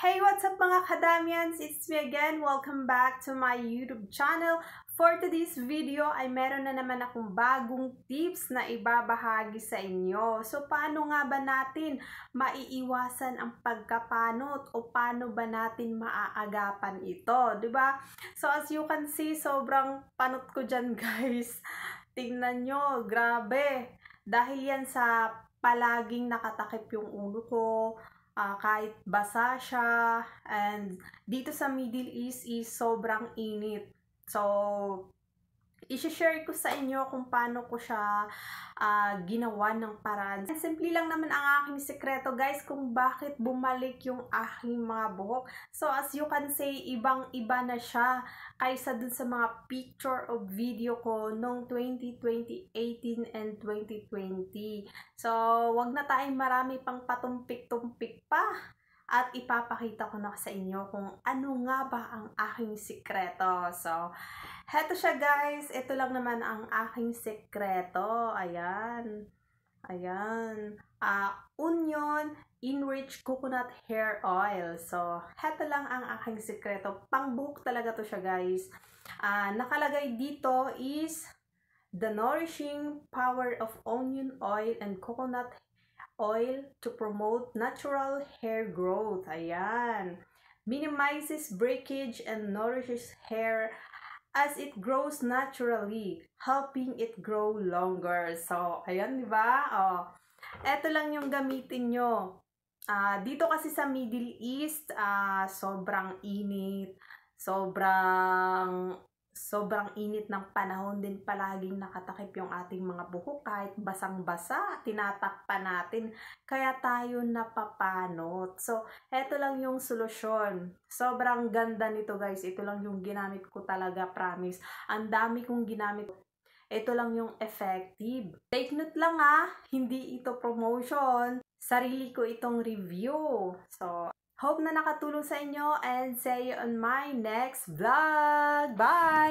Hey, what's up mga kadamians? It's me again. Welcome back to my YouTube channel. For today's video ay meron na naman akong bagong tips na ibabahagi sa inyo. So, paano nga ba natin maiiwasan ang pagkapanot o paano ba natin maaagapan ito? ba? Diba? So, as you can see, sobrang panot ko dyan guys. Tingnan nyo, grabe. Dahil yan sa palaging nakatakip yung ulo ko, uh, kahit basa siya. And dito sa Middle East is sobrang init. So, i-share ko sa inyo kung paano ko siya uh, ginawa ng paraan. Simple lang naman ang aking sekreto guys kung bakit bumalik yung aking mga buhok. So as you can say, ibang-iba na siya kaysa dun sa mga picture of video ko noong 2020, 18, and 2020. So wag na tayong marami pang patumpik-tumpik pa at ipapakita ko na sa inyo kung ano nga ba ang aking sikreto. So, heto siya guys. Ito lang naman ang aking sikreto. Ayan. Ayan. Uh, ah, onion enriched coconut hair oil. So, heto lang ang aking sikreto. Pangbuk talaga to siya guys. Uh, nakalagay dito is the nourishing power of onion oil and coconut oil to promote natural hair growth. Ayan. Minimizes breakage and nourishes hair as it grows naturally, helping it grow longer. So, ayan, di ba? Oh, Ito lang yung gamitin nyo. Uh, dito kasi sa Middle East, uh, sobrang init, sobrang sobrang init ng panahon din palaging nakatakip yung ating mga buhok kahit basang-basa, tinatakpan natin kaya tayo napapanot. So, eto lang yung solusyon. Sobrang ganda nito guys. Ito lang yung ginamit ko talaga, promise. Ang dami kong ginamit ito lang yung effective. Take note lang ah, hindi ito promotion. Sarili ko itong review. So, hope na nakatulong sa inyo and see you on my next vlog. Bye!